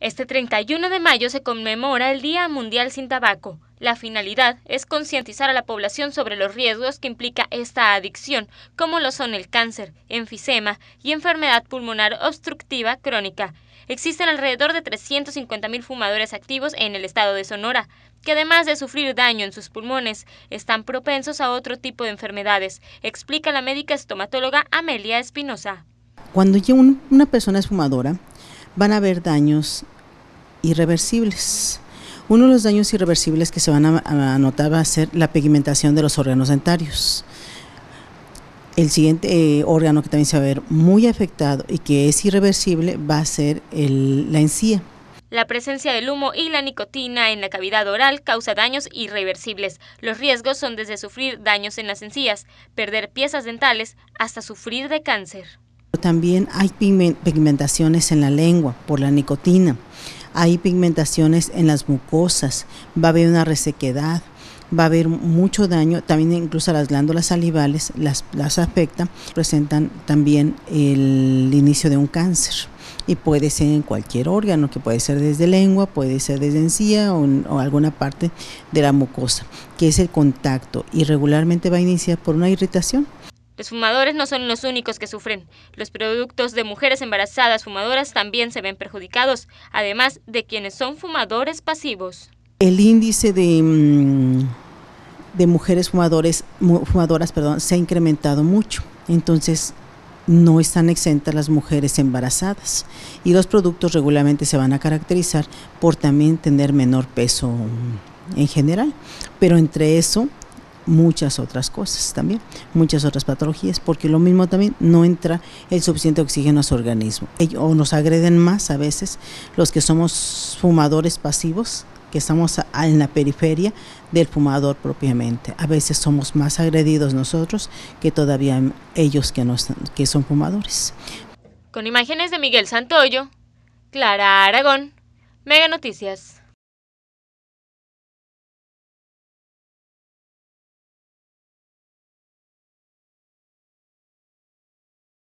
Este 31 de mayo se conmemora el Día Mundial sin Tabaco. La finalidad es concientizar a la población sobre los riesgos que implica esta adicción, como lo son el cáncer, enfisema y enfermedad pulmonar obstructiva crónica. Existen alrededor de 350.000 fumadores activos en el estado de Sonora, que además de sufrir daño en sus pulmones, están propensos a otro tipo de enfermedades, explica la médica estomatóloga Amelia Espinosa. Cuando una persona es fumadora, van a haber daños irreversibles. Uno de los daños irreversibles que se van a, notar va a ser la pigmentación de los órganos dentarios. El siguiente eh, órgano que también se va a ver muy afectado y que es irreversible va a ser la encía. La presencia del humo y la nicotina en la cavidad oral causa daños irreversibles. Los riesgos son desde sufrir daños en las encías, perder piezas dentales, hasta sufrir de cáncer también hay pigmentaciones en la lengua por la nicotina, hay pigmentaciones en las mucosas, va a haber una resequedad, va a haber mucho daño, también incluso las glándulas salivales las, las afecta, presentan también el inicio de un cáncer. Y puede ser en cualquier órgano, que puede ser desde lengua, puede ser desde encía o alguna parte de la mucosa, que es el contacto y regularmente va a iniciar por una irritación los fumadores no son los únicos que sufren. Los productos de mujeres embarazadas fumadoras también se ven perjudicados, además de quienes son fumadores pasivos. El índice de, mm, mujeres fumadoras perdón, se ha incrementado mucho. Entonces, no están exentas las mujeres embarazadas y los productos regularmente se van a caracterizar por también tener menor peso mm, en general, pero entre eso muchas otras cosas también, muchas otras patologías, porque lo mismo también no entra el suficiente oxígeno a su organismo. O nos agreden más a veces los que somos fumadores pasivos, que estamos en la periferia del fumador propiamente. A veces somos más agredidos nosotros que todavía ellos que, no, que son fumadores. Con imágenes de Miguel Santoyo, Clara Aragón, Mega Noticias.